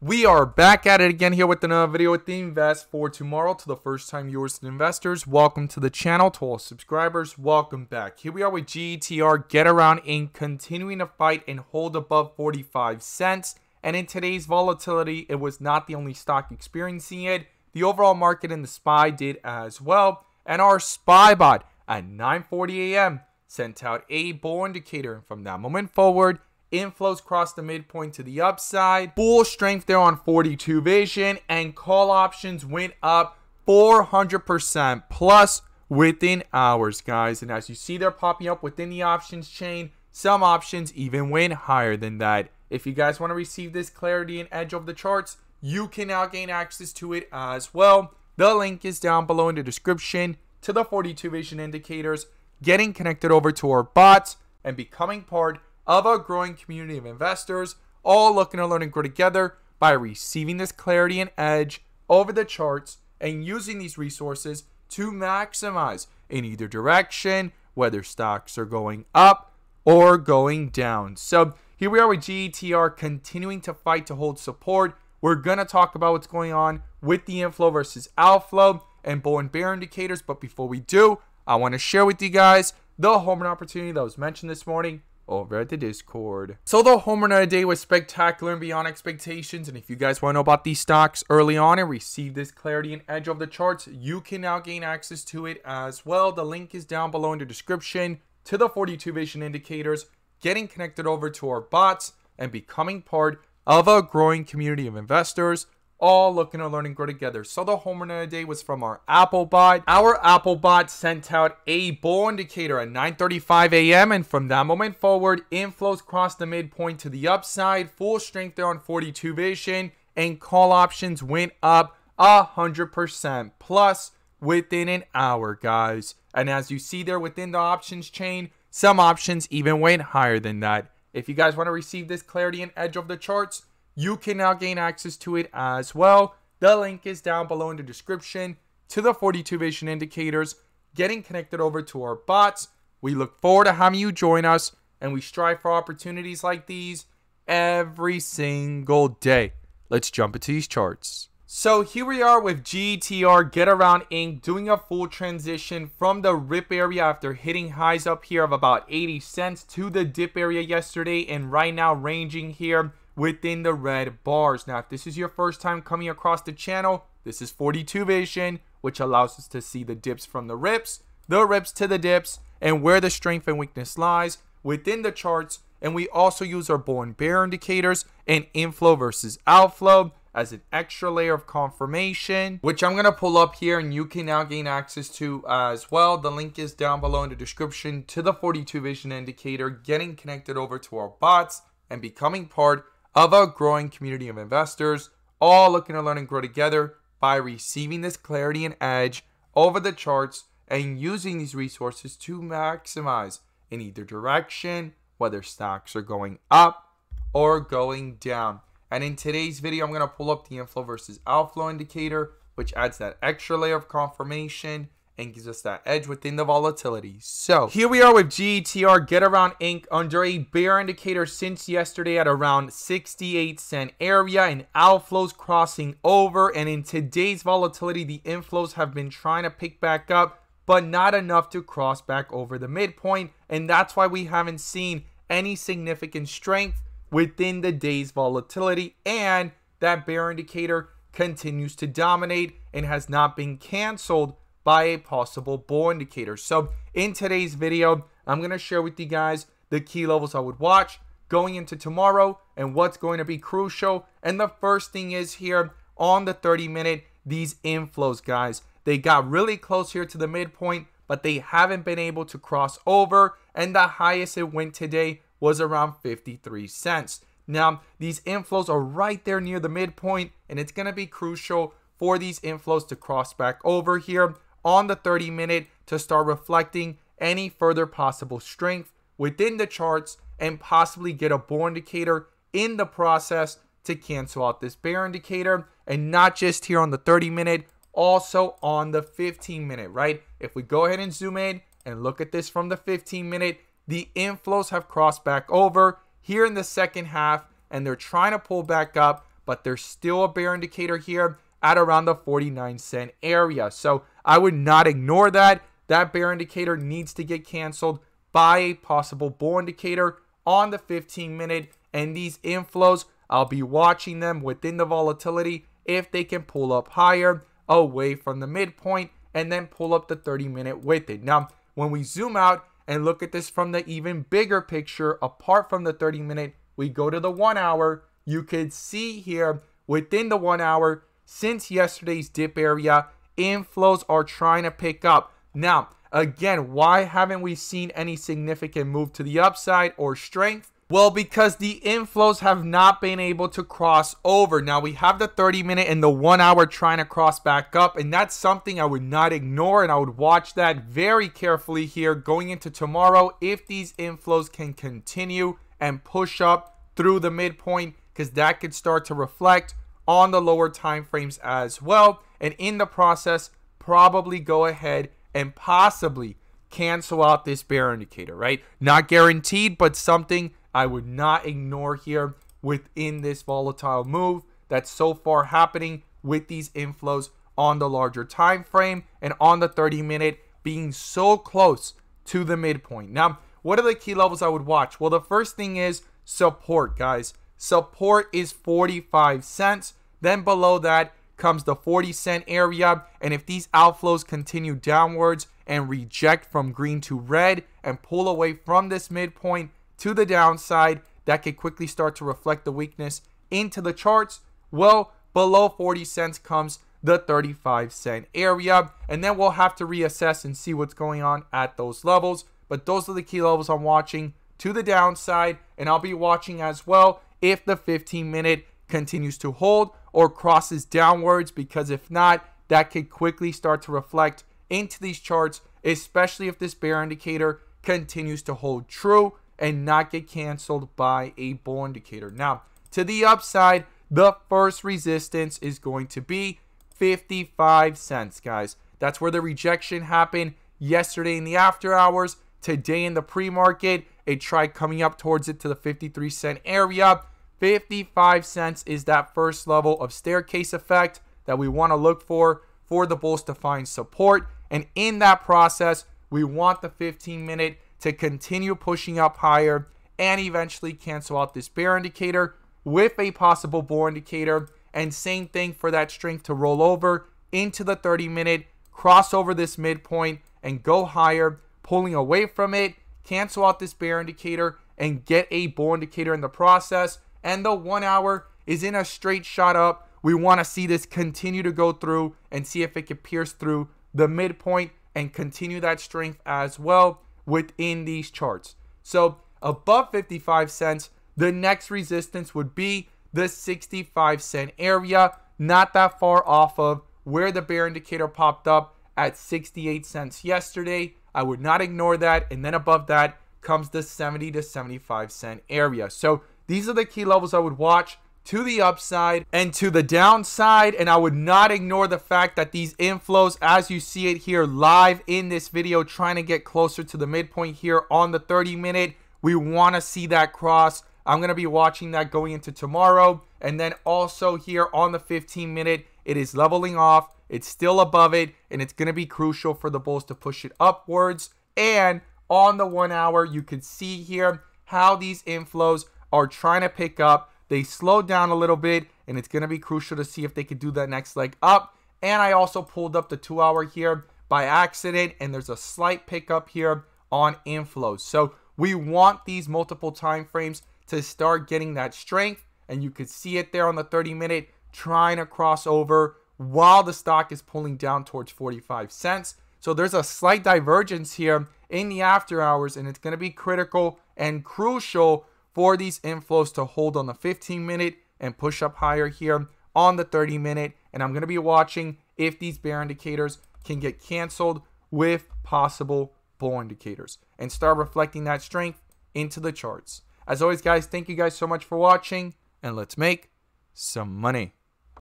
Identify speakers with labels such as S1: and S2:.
S1: We are back at it again here with another video with the Invest for Tomorrow. To the first time viewers and investors, welcome to the channel. To all subscribers, welcome back. Here we are with GETR, Get Around in continuing to fight and hold above 45 cents. And in today's volatility, it was not the only stock experiencing it. The overall market and the SPY did as well. And our SPY bot at 9.40 a.m. sent out a bull indicator. And from that moment forward, Inflows cross the midpoint to the upside. Bull strength there on 42 vision. And call options went up 400% plus within hours, guys. And as you see, they're popping up within the options chain. Some options even went higher than that. If you guys want to receive this clarity and edge of the charts, you can now gain access to it as well. The link is down below in the description to the 42 vision indicators, getting connected over to our bots, and becoming part of a growing community of investors, all looking to learn and grow together by receiving this clarity and edge over the charts and using these resources to maximize in either direction, whether stocks are going up or going down. So here we are with GETR continuing to fight to hold support. We're going to talk about what's going on with the inflow versus outflow and bull and bear indicators. But before we do, I want to share with you guys the home run opportunity that was mentioned this morning over at the Discord. So the home run of the day was spectacular and beyond expectations. And if you guys want to know about these stocks early on and receive this clarity and edge of the charts, you can now gain access to it as well. The link is down below in the description to the 42 vision indicators, getting connected over to our bots and becoming part of a growing community of investors all looking to learn and grow together. So the home run of the day was from our Apple bot. Our Apple bot sent out a bull indicator at 9.35 a.m. And from that moment forward, inflows crossed the midpoint to the upside. Full strength there on 42 vision. And call options went up 100% plus within an hour, guys. And as you see there within the options chain, some options even went higher than that. If you guys want to receive this clarity and edge of the charts, you can now gain access to it as well. The link is down below in the description to the 42 Vision Indicators, getting connected over to our bots. We look forward to having you join us, and we strive for opportunities like these every single day. Let's jump into these charts. So here we are with GTR Get Around Inc. doing a full transition from the rip area after hitting highs up here of about 80 cents to the dip area yesterday and right now ranging here within the red bars. Now, if this is your first time coming across the channel, this is 42 vision, which allows us to see the dips from the rips, the rips to the dips, and where the strength and weakness lies within the charts. And we also use our born bear indicators and inflow versus outflow as an extra layer of confirmation, which I'm going to pull up here and you can now gain access to uh, as well. The link is down below in the description to the 42 vision indicator, getting connected over to our bots and becoming part of a growing community of investors, all looking to learn and grow together by receiving this clarity and edge over the charts and using these resources to maximize in either direction, whether stocks are going up or going down. And in today's video, I'm going to pull up the inflow versus outflow indicator, which adds that extra layer of confirmation and gives us that edge within the volatility. So here we are with GETR Get Around Inc. under a bear indicator since yesterday at around 68 cent area and outflows crossing over. And in today's volatility, the inflows have been trying to pick back up, but not enough to cross back over the midpoint. And that's why we haven't seen any significant strength within the day's volatility. And that bear indicator continues to dominate and has not been canceled by a possible bull indicator. So in today's video, I'm going to share with you guys the key levels I would watch going into tomorrow and what's going to be crucial. And the first thing is here on the 30 minute, these inflows, guys. They got really close here to the midpoint, but they haven't been able to cross over. And the highest it went today was around 53 cents. Now, these inflows are right there near the midpoint, and it's going to be crucial for these inflows to cross back over here on the 30 minute to start reflecting any further possible strength within the charts and possibly get a bull indicator in the process to cancel out this bear indicator and not just here on the 30 minute also on the 15 minute right if we go ahead and zoom in and look at this from the 15 minute the inflows have crossed back over here in the second half and they're trying to pull back up but there's still a bear indicator here at around the 49 cent area so I would not ignore that. That bear indicator needs to get canceled by a possible bull indicator on the 15 minute. And these inflows, I'll be watching them within the volatility if they can pull up higher away from the midpoint and then pull up the 30 minute with it. Now, when we zoom out and look at this from the even bigger picture, apart from the 30 minute, we go to the one hour. You could see here within the one hour since yesterday's dip area, inflows are trying to pick up. Now, again, why haven't we seen any significant move to the upside or strength? Well, because the inflows have not been able to cross over. Now, we have the 30 minute and the one hour trying to cross back up, and that's something I would not ignore, and I would watch that very carefully here going into tomorrow if these inflows can continue and push up through the midpoint, because that could start to reflect on the lower time frames as well. And in the process, probably go ahead and possibly cancel out this bear indicator, right? Not guaranteed, but something I would not ignore here within this volatile move that's so far happening with these inflows on the larger time frame and on the 30 minute being so close to the midpoint. Now, what are the key levels I would watch? Well, the first thing is support, guys. Support is 45 cents. Then below that comes the 40 cent area. And if these outflows continue downwards and reject from green to red and pull away from this midpoint to the downside, that could quickly start to reflect the weakness into the charts. Well, below 40 cents comes the 35 cent area. And then we'll have to reassess and see what's going on at those levels. But those are the key levels I'm watching to the downside. And I'll be watching as well if the 15 minute continues to hold or crosses downwards because if not, that could quickly start to reflect into these charts, especially if this bear indicator continues to hold true and not get canceled by a bull indicator. Now, to the upside, the first resistance is going to be 55 cents, guys. That's where the rejection happened yesterday in the after hours. Today in the pre-market, it tried coming up towards it to the 53 cent area. 55 cents is that first level of staircase effect that we want to look for for the bulls to find support. And in that process, we want the 15 minute to continue pushing up higher and eventually cancel out this bear indicator with a possible bull indicator. And same thing for that strength to roll over into the 30 minute, cross over this midpoint and go higher, pulling away from it, cancel out this bear indicator and get a bull indicator in the process and the one hour is in a straight shot up. We want to see this continue to go through and see if it can pierce through the midpoint and continue that strength as well within these charts. So above 55 cents, the next resistance would be the 65 cent area, not that far off of where the bear indicator popped up at 68 cents yesterday. I would not ignore that. And then above that comes the 70 to 75 cent area. So these are the key levels I would watch to the upside and to the downside and I would not ignore the fact that these inflows as you see it here live in this video trying to get closer to the midpoint here on the 30 minute we want to see that cross I'm going to be watching that going into tomorrow and then also here on the 15 minute it is leveling off it's still above it and it's going to be crucial for the bulls to push it upwards and on the one hour you can see here how these inflows are trying to pick up. They slowed down a little bit, and it's going to be crucial to see if they can do that next leg up. And I also pulled up the two hour here by accident, and there's a slight pickup here on inflows. So we want these multiple time frames to start getting that strength, and you could see it there on the 30 minute trying to cross over while the stock is pulling down towards 45 cents. So there's a slight divergence here in the after hours, and it's going to be critical and crucial for these inflows to hold on the 15 minute and push up higher here on the 30 minute. And I'm going to be watching if these bear indicators can get canceled with possible bull indicators and start reflecting that strength into the charts. As always, guys, thank you guys so much for watching and let's make some money.